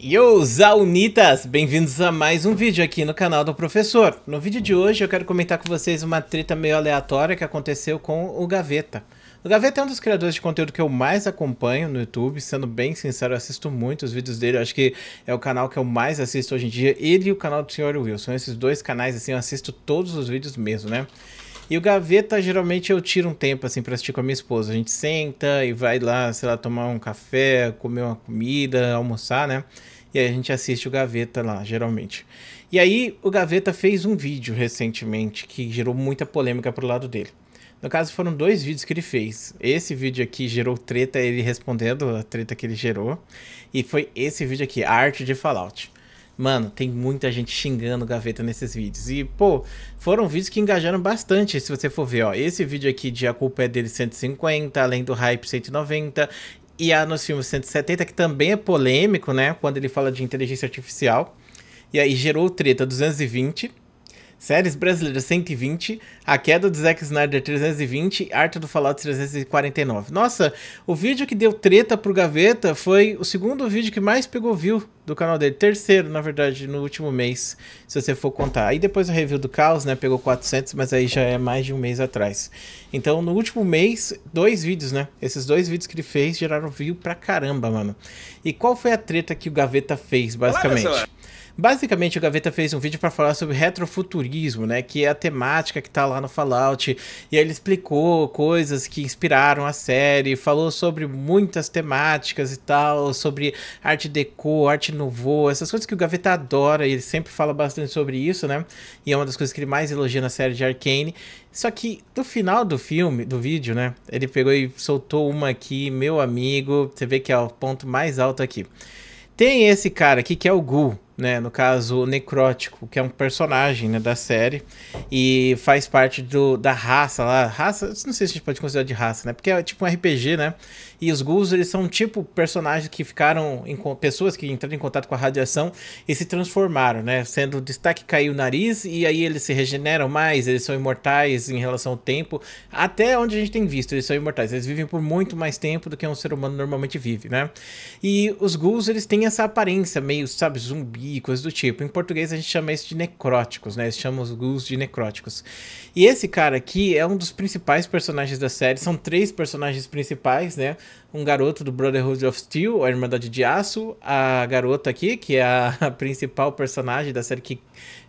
Yo, Zaunitas! Bem-vindos a mais um vídeo aqui no canal do Professor. No vídeo de hoje eu quero comentar com vocês uma treta meio aleatória que aconteceu com o Gaveta. O Gaveta é um dos criadores de conteúdo que eu mais acompanho no YouTube, sendo bem sincero, eu assisto muito os vídeos dele, eu acho que é o canal que eu mais assisto hoje em dia, ele e o canal do Sr. Wilson, esses dois canais assim, eu assisto todos os vídeos mesmo, né? E o gaveta, geralmente, eu tiro um tempo, assim, pra assistir com a minha esposa. A gente senta e vai lá, sei lá, tomar um café, comer uma comida, almoçar, né? E aí a gente assiste o gaveta lá, geralmente. E aí o gaveta fez um vídeo recentemente que gerou muita polêmica pro lado dele. No caso, foram dois vídeos que ele fez. Esse vídeo aqui gerou treta, ele respondendo a treta que ele gerou. E foi esse vídeo aqui, a arte de Fallout. Mano, tem muita gente xingando gaveta nesses vídeos. E, pô, foram vídeos que engajaram bastante, se você for ver, ó. Esse vídeo aqui de A Culpa é dele 150, além do hype 190. E a nos filmes 170, que também é polêmico, né? Quando ele fala de inteligência artificial. E aí gerou treta 220 Séries brasileiras 120, A Queda do Zack Snyder 320, Arte do Fallout 349. Nossa, o vídeo que deu treta pro Gaveta foi o segundo vídeo que mais pegou view do canal dele. Terceiro, na verdade, no último mês, se você for contar. Aí depois o review do Caos, né, pegou 400, mas aí já é mais de um mês atrás. Então, no último mês, dois vídeos, né? Esses dois vídeos que ele fez geraram view pra caramba, mano. E qual foi a treta que o Gaveta fez, basicamente? Olá, Basicamente, o Gaveta fez um vídeo para falar sobre retrofuturismo, né? Que é a temática que tá lá no Fallout. E aí ele explicou coisas que inspiraram a série, falou sobre muitas temáticas e tal, sobre arte deco, arte nouveau, essas coisas que o Gaveta adora, ele sempre fala bastante sobre isso, né? E é uma das coisas que ele mais elogia na série de Arkane. Só que no final do filme, do vídeo, né? Ele pegou e soltou uma aqui, meu amigo. Você vê que é o ponto mais alto aqui. Tem esse cara aqui que é o Gu né? No caso, o Necrótico, que é um personagem né, da série e faz parte do, da raça lá. Raça, não sei se a gente pode considerar de raça, né? Porque é tipo um RPG, né? E os ghouls, eles são tipo personagens que ficaram em, pessoas que entraram em contato com a radiação e se transformaram, né? Sendo o destaque caiu o nariz e aí eles se regeneram mais, eles são imortais em relação ao tempo, até onde a gente tem visto, eles são imortais. Eles vivem por muito mais tempo do que um ser humano normalmente vive, né? E os ghouls, eles têm essa aparência meio, sabe, zumbi zumbi, coisas do tipo. Em português a gente chama isso de necróticos, né? Eles chamam os ghouls de necróticos. E esse cara aqui é um dos principais personagens da série. São três personagens principais, né? Um garoto do Brotherhood of Steel, a Irmandade de Aço, a garota aqui, que é a principal personagem da série que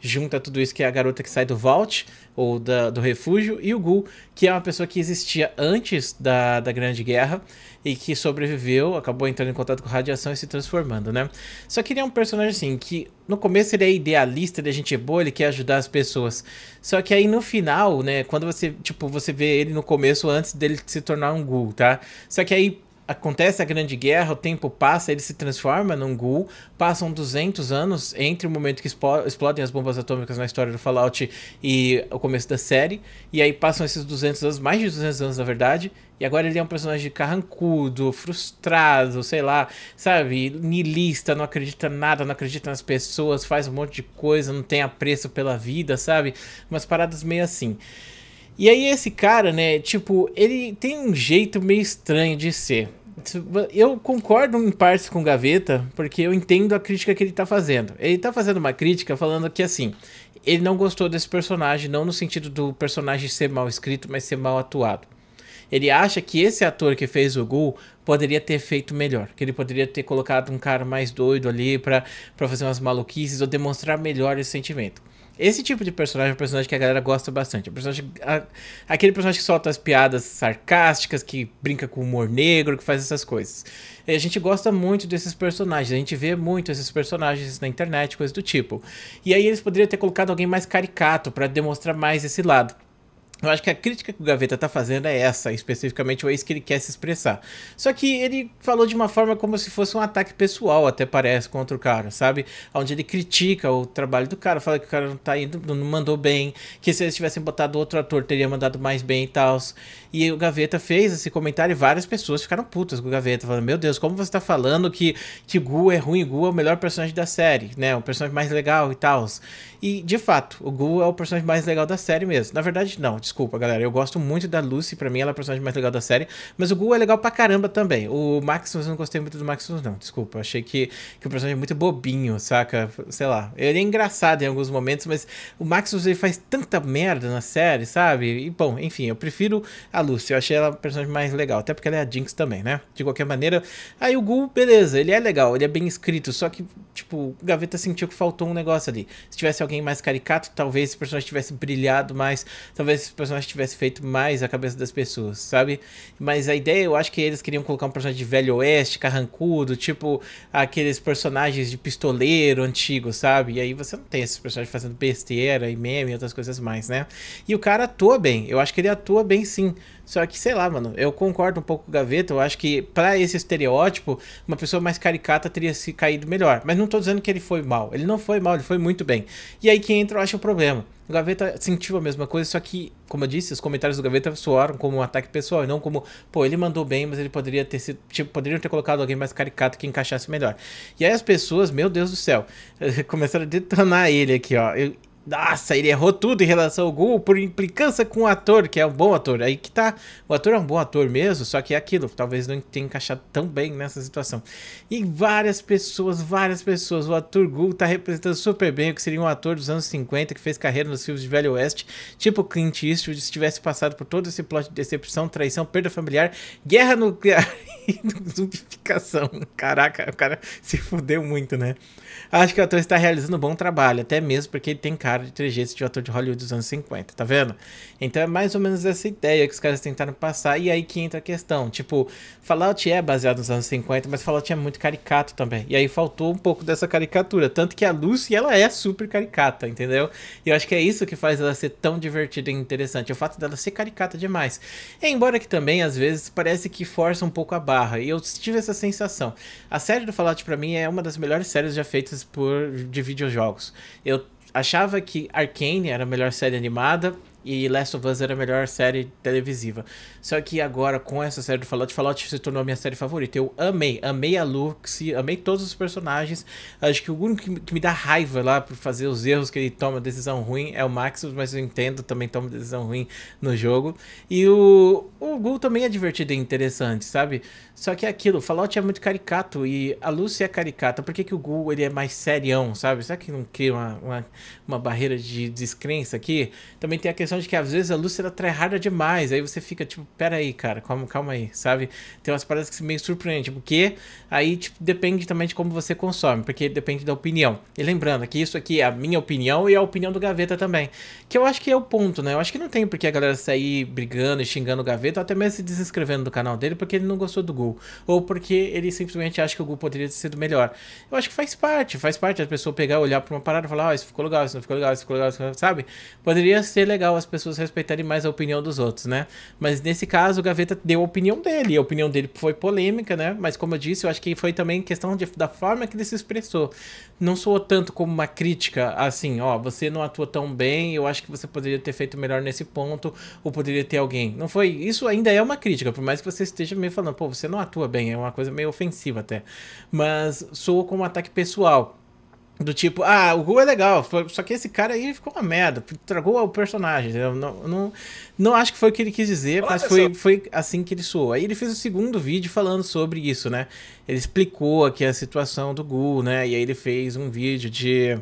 junta tudo isso, que é a garota que sai do Vault, ou da, do refúgio, e o Ghoul, que é uma pessoa que existia antes da, da Grande Guerra e que sobreviveu, acabou entrando em contato com radiação e se transformando, né? Só que ele é um personagem assim que no começo ele é idealista, ele é gente boa, ele quer ajudar as pessoas. Só que aí no final, né, quando você, tipo, você vê ele no começo antes dele se tornar um ghoul, tá? Só que aí acontece a Grande Guerra, o tempo passa, ele se transforma num ghoul. Passam 200 anos entre o momento que explodem as bombas atômicas na história do Fallout e o começo da série. E aí passam esses 200 anos, mais de 200 anos na verdade. E agora ele é um personagem carrancudo, frustrado, sei lá, sabe? Nilista, não acredita nada, não acredita nas pessoas, faz um monte de coisa, não tem apreço pela vida, sabe? Umas paradas meio assim. E aí esse cara, né, tipo, ele tem um jeito meio estranho de ser. Eu concordo em partes com o Gaveta, porque eu entendo a crítica que ele tá fazendo. Ele tá fazendo uma crítica falando que assim, ele não gostou desse personagem, não no sentido do personagem ser mal escrito, mas ser mal atuado. Ele acha que esse ator que fez o Gul poderia ter feito melhor, que ele poderia ter colocado um cara mais doido ali para fazer umas maluquices ou demonstrar melhor esse sentimento. Esse tipo de personagem é um personagem que a galera gosta bastante. É um personagem, a, aquele personagem que solta as piadas sarcásticas, que brinca com humor negro, que faz essas coisas. E a gente gosta muito desses personagens, a gente vê muito esses personagens na internet, coisas do tipo. E aí eles poderiam ter colocado alguém mais caricato para demonstrar mais esse lado. Eu acho que a crítica que o Gaveta está fazendo é essa, especificamente é isso que ele quer se expressar. Só que ele falou de uma forma como se fosse um ataque pessoal, até parece, contra o cara, sabe? Onde ele critica o trabalho do cara, fala que o cara não tá indo, não mandou bem, que se eles tivessem botado outro ator, teria mandado mais bem e tal. E o Gaveta fez esse comentário e várias pessoas ficaram putas com o Gaveta, falando, meu Deus, como você tá falando que, que Gu é ruim, Gu é o melhor personagem da série, né? O personagem mais legal e tal. E, de fato, o Gu é o personagem mais legal da série mesmo. Na verdade, não, desculpa, galera. Eu gosto muito da Lucy, pra mim ela é o personagem mais legal da série. Mas o Gu é legal pra caramba também. O Maximus, eu não gostei muito do Maximus, não, desculpa. Achei que, que o personagem é muito bobinho, saca? Sei lá. Ele é engraçado em alguns momentos, mas o Maximus ele faz tanta merda na série, sabe? E, bom, enfim, eu prefiro a Lucy. Eu achei ela o personagem mais legal. Até porque ela é a Jinx também, né? De qualquer maneira. Aí o Gu, beleza, ele é legal, ele é bem escrito. Só que, tipo, Gaveta sentiu que faltou um negócio ali. Se tivesse alguém mais caricato, talvez esse personagem tivesse brilhado mais, talvez esse personagem tivesse feito mais a cabeça das pessoas, sabe? Mas a ideia, eu acho que eles queriam colocar um personagem de velho oeste, carrancudo, tipo aqueles personagens de pistoleiro antigo, sabe? E aí você não tem esses personagens fazendo besteira e meme e outras coisas mais, né? E o cara atua bem, eu acho que ele atua bem sim. Só que, sei lá, mano, eu concordo um pouco com o Gaveta. Eu acho que, para esse estereótipo, uma pessoa mais caricata teria se caído melhor. Mas não tô dizendo que ele foi mal. Ele não foi mal, ele foi muito bem. E aí que entra, eu acho o problema. O Gaveta sentiu a mesma coisa, só que, como eu disse, os comentários do Gaveta soaram como um ataque pessoal, e não como, pô, ele mandou bem, mas ele poderia ter sido, tipo, poderiam ter colocado alguém mais caricato que encaixasse melhor. E aí as pessoas, meu Deus do céu, começaram a detonar ele aqui, ó. Eu, nossa, ele errou tudo em relação ao Gol por implicância com o ator, que é um bom ator. Aí que tá. O ator é um bom ator mesmo, só que é aquilo. Talvez não tenha encaixado tão bem nessa situação. E várias pessoas, várias pessoas. O ator Gul tá representando super bem o que seria um ator dos anos 50 que fez carreira nos filmes de Velho Oeste, tipo Clint Eastwood, se tivesse passado por todo esse plot de decepção, traição, perda familiar, guerra nuclear e zumbificação. Caraca, o cara se fudeu muito, né? Acho que o ator está realizando um bom trabalho, até mesmo porque ele tem cara cara de trejeitos de ator de Hollywood dos anos 50, tá vendo? Então é mais ou menos essa ideia que os caras tentaram passar, e aí que entra a questão. Tipo, Fallout é baseado nos anos 50, mas Fallout é muito caricato também. E aí faltou um pouco dessa caricatura. Tanto que a Lucy, ela é super caricata, entendeu? E eu acho que é isso que faz ela ser tão divertida e interessante. É o fato dela ser caricata demais. embora que também, às vezes, parece que força um pouco a barra. E eu tive essa sensação. A série do Fallout, para mim, é uma das melhores séries já feitas por de videojogos. Eu achava que Arcane era a melhor série animada e Last of Us era a melhor série televisiva. Só que agora, com essa série do Fallout, Fallout se tornou a minha série favorita. Eu amei, amei a Lucy, amei todos os personagens. Acho que o único que me dá raiva lá por fazer os erros que ele toma, decisão ruim, é o Maximus, mas eu entendo, também toma decisão ruim no jogo. E o, o Gul também é divertido e interessante, sabe? Só que é aquilo, Fallout é muito caricato e a Lucy é caricata. Por que, que o Gul ele é mais serião, sabe? Será que não cria uma, uma, uma barreira de descrença aqui? Também tem a questão de que às vezes a Lucy era tryharda demais. Aí você fica tipo, pera aí, cara, calma, calma aí, sabe? Tem umas paradas que se meio surpreende, porque aí tipo, depende também de como você consome, porque depende da opinião. E lembrando que isso aqui é a minha opinião e a opinião do Gaveta também. Que eu acho que é o ponto, né? Eu acho que não tem porque a galera sair brigando e xingando o Gaveta, ou até mesmo se desinscrevendo do canal dele porque ele não gostou do Gol, ou porque ele simplesmente acha que o Gol poderia ter sido melhor. Eu acho que faz parte, faz parte a pessoa pegar, olhar para uma parada e falar, ó, oh, ah, isso ficou legal, isso não ficou legal, isso ficou legal, isso ficou legal, sabe? Poderia ser legal as pessoas respeitarem mais a opinião dos outros, né? Mas nesse caso, o Gaveta deu a opinião dele, a opinião dele foi polêmica, né? Mas como eu disse, eu acho que foi também questão de, da forma que ele se expressou. Não soou tanto como uma crítica, assim, ó, você não atua tão bem, eu acho que você poderia ter feito melhor nesse ponto, ou poderia ter alguém. Não foi. Isso ainda é uma crítica, por mais que você esteja meio falando, pô, você não atua bem, é uma coisa meio ofensiva até. Mas soou como um ataque pessoal. Do tipo, ah, o Gu é legal, só que esse cara aí ficou uma merda, tragou o personagem, entendeu? Não, não, não acho que foi o que ele quis dizer, Olá, mas foi, foi assim que ele soou. Aí ele fez o segundo vídeo falando sobre isso, né? Ele explicou aqui a situação do Gu, né? E aí ele fez um vídeo de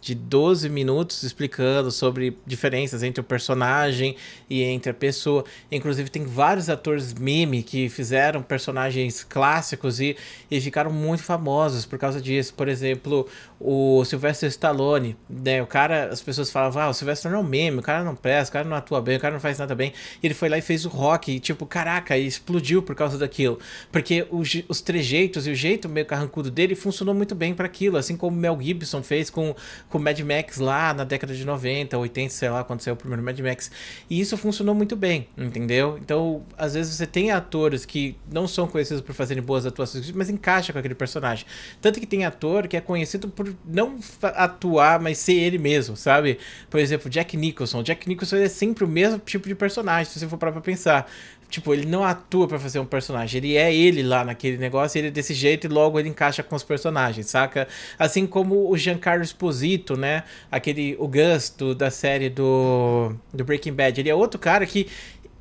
de 12 minutos explicando sobre diferenças entre o personagem e entre a pessoa. Inclusive, tem vários atores meme que fizeram personagens clássicos e, e ficaram muito famosos por causa disso. Por exemplo, o Sylvester Stallone, né? O cara, as pessoas falavam, ah, o Sylvester não é um meme, o cara não presta, o cara não atua bem, o cara não faz nada bem. E ele foi lá e fez o rock, e tipo, caraca, e explodiu por causa daquilo. Porque os, os trejeitos e o jeito meio carrancudo dele funcionou muito bem para aquilo, assim como o Mel Gibson fez com com o Mad Max lá na década de 90, 80, sei lá, quando saiu o primeiro Mad Max. E isso funcionou muito bem, entendeu? Então, às vezes você tem atores que não são conhecidos por fazerem boas atuações, mas encaixa com aquele personagem. Tanto que tem ator que é conhecido por não atuar, mas ser ele mesmo, sabe? Por exemplo, Jack Nicholson. Jack Nicholson é sempre o mesmo tipo de personagem, se você for parar pra pensar. Tipo, ele não atua para fazer um personagem, ele é ele lá naquele negócio, ele é desse jeito e logo ele encaixa com os personagens, saca? Assim como o Giancarlo Esposito, né? Aquele, o Gus do, da série do, do Breaking Bad, ele é outro cara que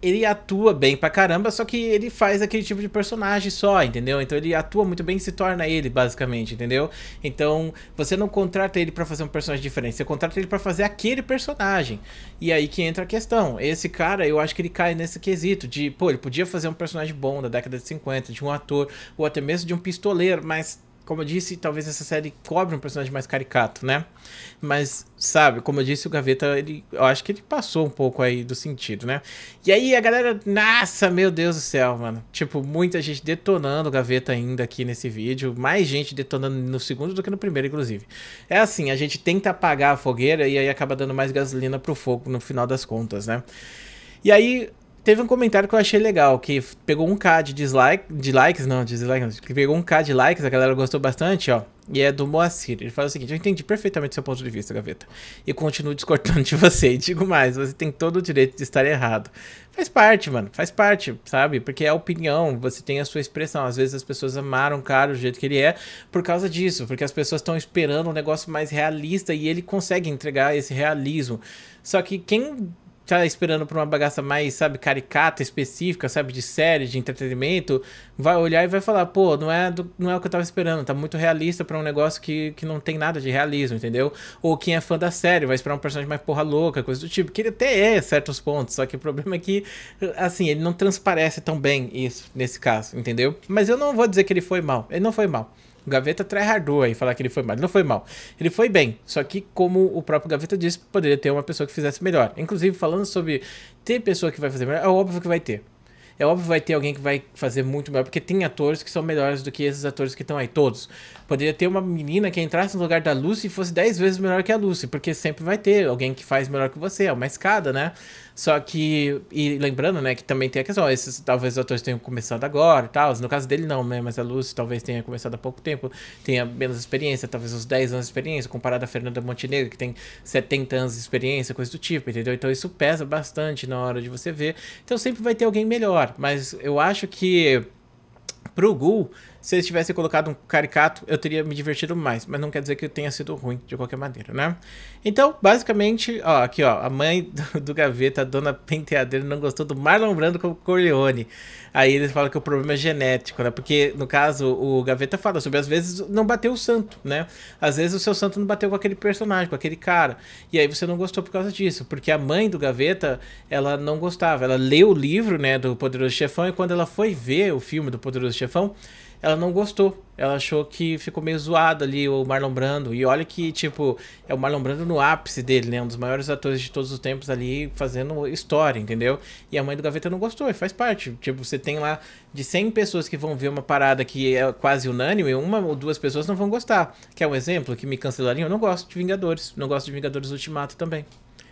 ele atua bem pra caramba, só que ele faz aquele tipo de personagem só, entendeu? Então ele atua muito bem e se torna ele, basicamente, entendeu? Então você não contrata ele para fazer um personagem diferente, você contrata ele para fazer aquele personagem. E aí que entra a questão. Esse cara, eu acho que ele cai nesse quesito de, pô, ele podia fazer um personagem bom da década de 50, de um ator, ou até mesmo de um pistoleiro, mas como eu disse, talvez essa série cobre um personagem mais caricato, né? Mas, sabe, como eu disse, o Gaveta, ele, eu acho que ele passou um pouco aí do sentido, né? E aí a galera, nossa, meu Deus do céu, mano. Tipo, muita gente detonando o Gaveta ainda aqui nesse vídeo. Mais gente detonando no segundo do que no primeiro, inclusive. É assim, a gente tenta apagar a fogueira e aí acaba dando mais gasolina pro fogo no final das contas, né? E aí, teve um comentário que eu achei legal, que pegou um K de dislike, de likes, não, de dislikes, que pegou um K de likes, a galera gostou bastante, ó. E é do Moacir. Ele fala o seguinte: Eu entendi perfeitamente seu ponto de vista, Gaveta. E continuo discordando de você. E digo mais: você tem todo o direito de estar errado. Faz parte, mano. Faz parte, sabe? Porque é opinião, você tem a sua expressão. Às vezes as pessoas amaram o cara do jeito que ele é por causa disso. Porque as pessoas estão esperando um negócio mais realista e ele consegue entregar esse realismo. Só que quem tá esperando por uma bagaça mais, sabe, caricata, específica, sabe, de série, de entretenimento, vai olhar e vai falar, pô, não é, do, não é o que eu tava esperando, tá muito realista para um negócio que, que não tem nada de realismo, entendeu? Ou quem é fã da série vai esperar um personagem mais porra louca, coisa do tipo, que ele até é certos pontos, só que o problema é que, assim, ele não transparece tão bem isso, nesse caso, entendeu? Mas eu não vou dizer que ele foi mal, ele não foi mal. O Gaveta tryhardou aí, falar que ele foi mal. Ele não foi mal. Ele foi bem. Só que, como o próprio Gaveta disse, poderia ter uma pessoa que fizesse melhor. Inclusive, falando sobre ter pessoa que vai fazer melhor, é óbvio que vai ter. É óbvio que vai ter alguém que vai fazer muito melhor, porque tem atores que são melhores do que esses atores que estão aí, todos. Poderia ter uma menina que entrasse no lugar da Lucy e fosse 10 vezes melhor que a Lucy, porque sempre vai ter alguém que faz melhor que você, é uma escada, né? Só que, e lembrando, né, que também tem a questão, esses talvez os atores tenham começado agora e tal, no caso dele não, né, mas a Lucy talvez tenha começado há pouco tempo, tenha menos experiência, talvez uns 10 anos de experiência, comparado a Fernanda Montenegro, que tem 70 anos de experiência, coisa do tipo, entendeu? Então isso pesa bastante na hora de você ver. Então sempre vai ter alguém melhor, mas eu acho que pro Gul se eles tivessem colocado um caricato, eu teria me divertido mais, mas não quer dizer que tenha sido ruim de qualquer maneira, né? Então, basicamente, ó, aqui ó, a mãe do, do Gaveta, a dona Penteadeira, não gostou do Marlon Brando o Corleone. Aí eles falam que o problema é genético, né? Porque, no caso, o Gaveta fala sobre, às vezes, não bateu o santo, né? Às vezes o seu santo não bateu com aquele personagem, com aquele cara. E aí você não gostou por causa disso, porque a mãe do Gaveta, ela não gostava. Ela leu o livro, né, do Poderoso Chefão, e quando ela foi ver o filme do Poderoso Chefão, ela não gostou. Ela achou que ficou meio zoado ali o Marlon Brando. E olha que, tipo, é o Marlon Brando no ápice dele, né? Um dos maiores atores de todos os tempos ali fazendo história, entendeu? E a mãe do Gaveta não gostou, e faz parte. Tipo, você tem lá de 100 pessoas que vão ver uma parada que é quase unânime, uma ou duas pessoas não vão gostar. Quer um exemplo que me cancelariam? Eu não gosto de Vingadores. Não gosto de Vingadores Ultimato também.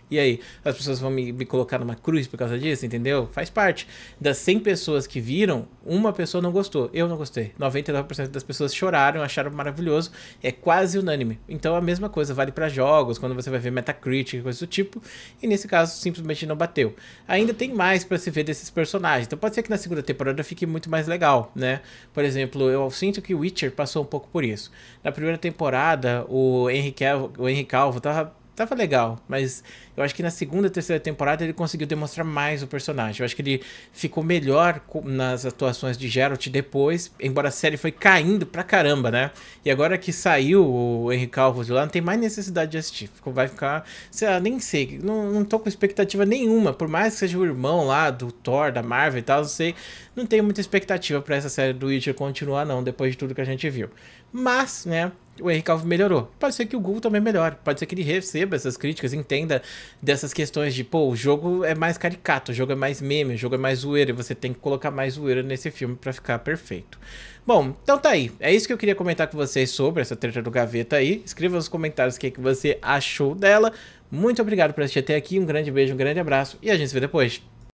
E aí, as pessoas vão me, me, colocar numa cruz por causa disso, entendeu? Faz parte. Das 100 pessoas que viram, uma pessoa não gostou. Eu não gostei. 99% das pessoas choraram, acharam maravilhoso. É quase unânime. Então a mesma coisa vale para jogos, quando você vai ver Metacritic, coisa do tipo. E nesse caso, simplesmente não bateu. Ainda tem mais para se ver desses personagens. Então pode ser que na segunda temporada fique muito mais legal, né? Por exemplo, eu sinto que Witcher passou um pouco por isso. Na primeira temporada, o Henry Calvo, o Henry Calvo tava tava legal, mas eu acho que na segunda, terceira temporada ele conseguiu demonstrar mais o personagem. Eu acho que ele ficou melhor nas atuações de Geralt depois, embora a série foi caindo pra caramba, né? E agora que saiu o Henry Calvo de lá, não tem mais necessidade de assistir. Vai ficar, sei lá, nem sei, não, não tô com expectativa nenhuma, por mais que seja o irmão lá do Thor, da Marvel e tal, não sei, não tenho muita expectativa para essa série do Witcher continuar não, depois de tudo que a gente viu. Mas, né, o Henrique Alves melhorou. Pode ser que o Google também melhore. Pode ser que ele receba essas críticas, entenda dessas questões de, pô, o jogo é mais caricato, o jogo é mais meme, o jogo é mais zoeira, você tem que colocar mais zoeira nesse filme para ficar perfeito. Bom, então tá aí. É isso que eu queria comentar com vocês sobre essa treta do Gaveta aí. Escreva nos comentários o que, é que você achou dela. Muito obrigado por assistir até aqui, um grande beijo, um grande abraço e a gente se vê depois.